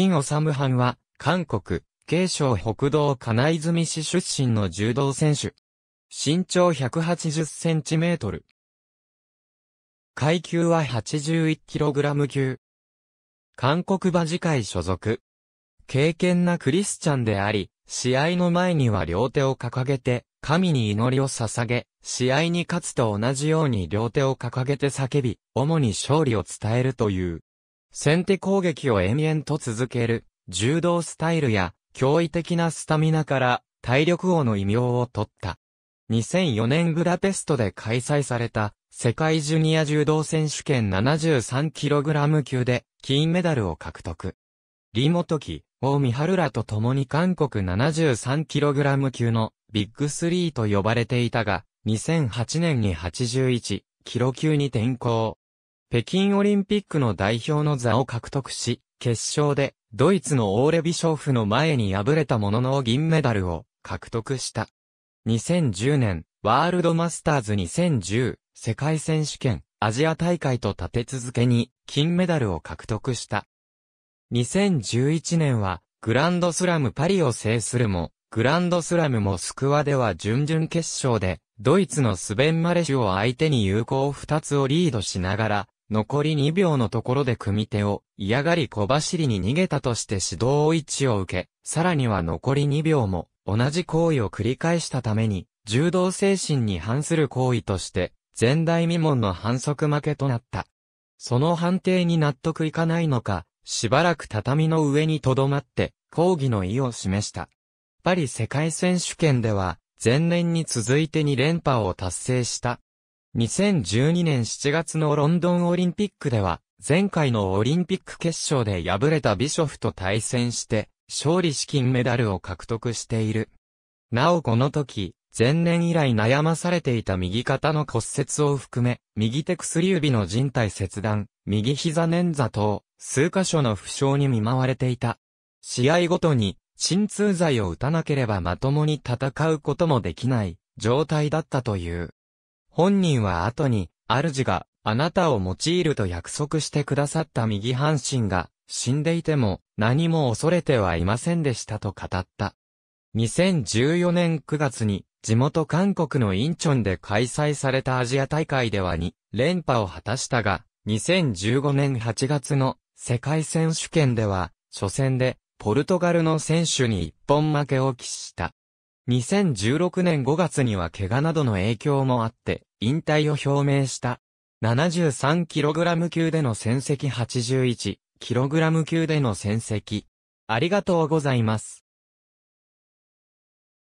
金治藩は、韓国、慶省北道金泉市出身の柔道選手。身長180センチメートル。階級は 81kg 級。韓国馬事会所属。敬虔なクリスチャンであり、試合の前には両手を掲げて、神に祈りを捧げ、試合に勝つと同じように両手を掲げて叫び、主に勝利を伝えるという。先手攻撃を延々と続ける、柔道スタイルや、驚異的なスタミナから、体力王の異名を取った。2004年ブダペストで開催された、世界ジュニア柔道選手権 73kg 級で、金メダルを獲得。リモトキ、オミハルラと共に韓国 73kg 級のビッグスリーと呼ばれていたが、2008年に81キロ級に転向。北京オリンピックの代表の座を獲得し、決勝でドイツのオーレビショフの前に敗れたものの銀メダルを獲得した。2010年、ワールドマスターズ2010、世界選手権、アジア大会と立て続けに金メダルを獲得した。2011年は、グランドスラムパリを制するも、グランドスラムモスクワでは準々決勝で、ドイツのスベン・マレシュを相手に有効2つをリードしながら、残り2秒のところで組手を嫌がり小走りに逃げたとして指導を位置を受け、さらには残り2秒も同じ行為を繰り返したために、柔道精神に反する行為として、前代未聞の反則負けとなった。その判定に納得いかないのか、しばらく畳の上に留まって、抗議の意を示した。パリ世界選手権では、前年に続いて2連覇を達成した2012年7月のロンドンオリンピックでは、前回のオリンピック決勝で敗れたビショフと対戦して、勝利資金メダルを獲得している。なおこの時、前年以来悩まされていた右肩の骨折を含め、右手薬指の人帯切断、右膝捻挫等、数箇所の負傷に見舞われていた。試合ごとに、鎮痛剤を打たなければまともに戦うこともできない状態だったという。本人は後に、主が、あなたを用いると約束してくださった右半身が、死んでいても、何も恐れてはいませんでしたと語った。2014年9月に、地元韓国のインチョンで開催されたアジア大会では2連覇を果たしたが、2015年8月の世界選手権では、初戦でポルトガルの選手に一本負けを喫した。2016年5月には怪我などの影響もあって、引退を表明した。73kg 級での戦績 81kg 級での戦績。ありがとうございます。